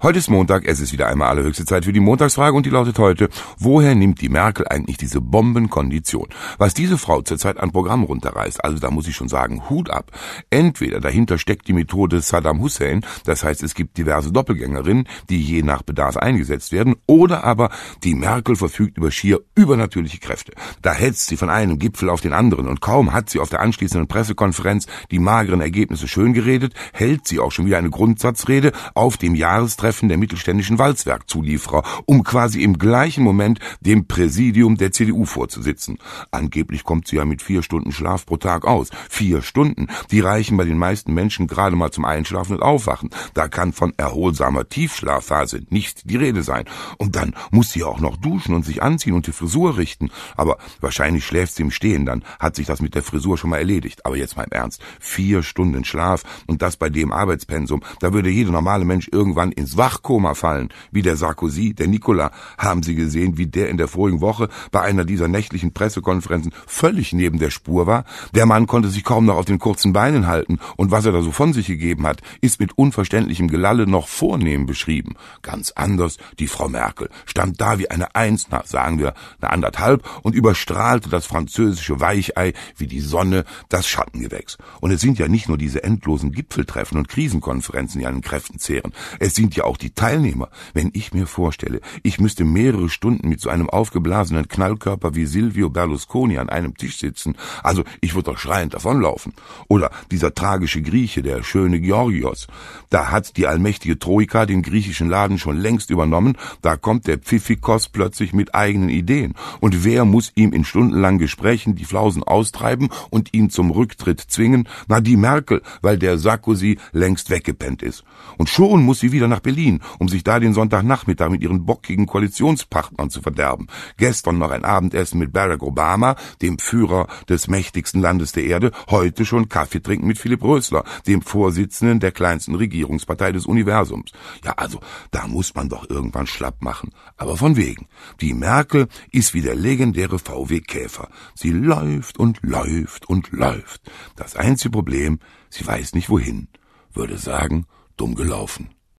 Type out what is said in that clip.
Heute ist Montag, es ist wieder einmal allerhöchste Zeit für die Montagsfrage und die lautet heute, woher nimmt die Merkel eigentlich diese Bombenkondition? Was diese Frau zurzeit an Programm runterreißt, also da muss ich schon sagen, Hut ab. Entweder dahinter steckt die Methode Saddam Hussein, das heißt es gibt diverse Doppelgängerinnen, die je nach Bedarf eingesetzt werden, oder aber die Merkel verfügt über schier übernatürliche Kräfte. Da hetzt sie von einem Gipfel auf den anderen und kaum hat sie auf der anschließenden Pressekonferenz die mageren Ergebnisse schön geredet, hält sie auch schon wieder eine Grundsatzrede auf dem Jahrestreffen Treffen der mittelständischen Walzwerkzulieferer, um quasi im gleichen Moment dem Präsidium der CDU vorzusitzen. Angeblich kommt sie ja mit vier Stunden Schlaf pro Tag aus. Vier Stunden, die reichen bei den meisten Menschen gerade mal zum Einschlafen und Aufwachen. Da kann von erholsamer Tiefschlafphase nicht die Rede sein. Und dann muss sie auch noch duschen und sich anziehen und die Frisur richten. Aber wahrscheinlich schläft sie im Stehen, dann hat sich das mit der Frisur schon mal erledigt. Aber jetzt mal im Ernst. Vier Stunden Schlaf und das bei dem Arbeitspensum. Da würde jeder normale Mensch irgendwann ins Wachkoma fallen, wie der Sarkozy, der Nicola, haben Sie gesehen, wie der in der vorigen Woche bei einer dieser nächtlichen Pressekonferenzen völlig neben der Spur war? Der Mann konnte sich kaum noch auf den kurzen Beinen halten, und was er da so von sich gegeben hat, ist mit unverständlichem Gelalle noch vornehm beschrieben. Ganz anders die Frau Merkel, stand da wie eine Eins, na, sagen wir, eine anderthalb, und überstrahlte das französische Weichei wie die Sonne das Schattengewächs. Und es sind ja nicht nur diese endlosen Gipfeltreffen und Krisenkonferenzen, die an den Kräften zehren. Es sind ja auch die Teilnehmer. Wenn ich mir vorstelle, ich müsste mehrere Stunden mit so einem aufgeblasenen Knallkörper wie Silvio Berlusconi an einem Tisch sitzen, also ich würde doch schreiend davonlaufen. Oder dieser tragische Grieche, der schöne Georgios. Da hat die allmächtige Troika den griechischen Laden schon längst übernommen, da kommt der Pfiffikos plötzlich mit eigenen Ideen. Und wer muss ihm in stundenlangen Gesprächen die Flausen austreiben und ihn zum Rücktritt zwingen? Na, die Merkel, weil der Sarkozy längst weggepennt ist. Und schon muss sie wieder nach Berlin Berlin, um sich da den Sonntagnachmittag mit ihren bockigen Koalitionspartnern zu verderben. Gestern noch ein Abendessen mit Barack Obama, dem Führer des mächtigsten Landes der Erde, heute schon Kaffee trinken mit Philipp Rösler, dem Vorsitzenden der kleinsten Regierungspartei des Universums. Ja, also, da muss man doch irgendwann schlapp machen. Aber von wegen. Die Merkel ist wie der legendäre VW-Käfer. Sie läuft und läuft und läuft. Das einzige Problem, sie weiß nicht wohin. Würde sagen, dumm gelaufen.